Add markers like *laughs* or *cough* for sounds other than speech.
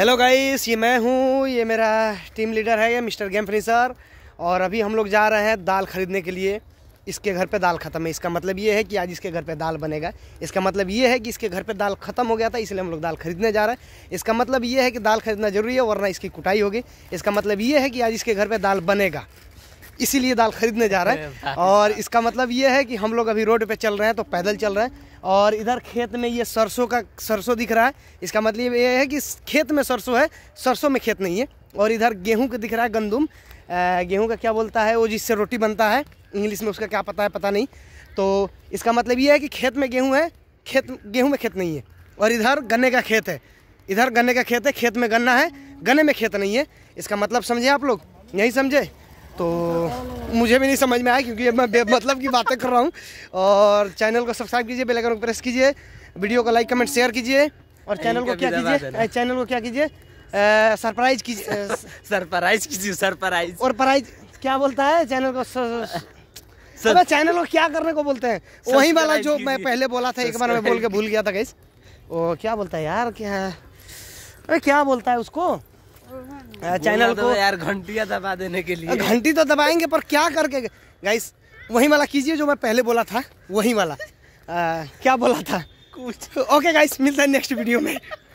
hello guys ये मैं हूँ ये मेरा टीम लीडर है ये मिस्टर गेम फिनिशर और अभी हम लोग जा रहे हैं दाल खरीदने के लिए इसके घर पे दाल ख़त्म है इसका मतलब ये है कि आज इसके घर पे दाल बनेगा इसका मतलब ये है कि इसके घर पे दाल ख़त्म हो गया था इसलिए हम लोग दाल खरीदने जा रहे हैं इसका मतलब ये है कि दाल खरीदना ज़रूरी है वरना इसकी कुटाई होगी इसका मतलब ये है कि आज इसके घर पर दाल बनेगा इसीलिए दाल खरीदने जा रहे हैं *laughs* और इसका मतलब ये है कि हम लोग अभी रोड पे चल रहे हैं तो पैदल चल रहे हैं और इधर खेत में ये सरसों का सरसों दिख रहा है इसका मतलब ये है कि खेत में सरसों है सरसों में खेत नहीं है और इधर गेहूँ का दिख रहा है गंदुम गेहूँ का क्या बोलता है वो जिससे रोटी बनता है इंग्लिश में उसका क्या पता है पता नहीं तो इसका मतलब ये है कि खेत में गेहूँ है खेत गेहूँ में खेत नहीं है और इधर गन्ने का खेत है इधर गन्ने का खेत है खेत में गन्ना है गन्ने में खेत नहीं है इसका मतलब समझे आप लोग यही समझे तो मुझे भी नहीं समझ में आया क्योंकि मैं बेमतलब की बातें कर रहा हूँ और चैनल को सब्सक्राइब कीजिए बेल आइकन को प्रेस कीजिए वीडियो को लाइक कमेंट शेयर कीजिए और चैनल को क्या कीजिए चैनल को क्या कीजिए सरप्राइज *laughs* कीजिए सरप्राइज कीजिए सरप्राइज और प्राइज क्या बोलता है चैनल को सर चैनल *laughs* को क्या करने को बोलते हैं वही वाला जो मैं पहले बोला था एक बार मैं बोल के भूल गया था गैस वो क्या बोलता है यार क्या अरे क्या बोलता है उसको चैनल तो को यार घंटिया दबा देने के लिए घंटी तो दबाएंगे पर क्या करके गाइस वही वाला कीजिए जो मैं पहले बोला था वही वाला आ, क्या बोला था कुछ ओके गाइस मिलता है नेक्स्ट वीडियो में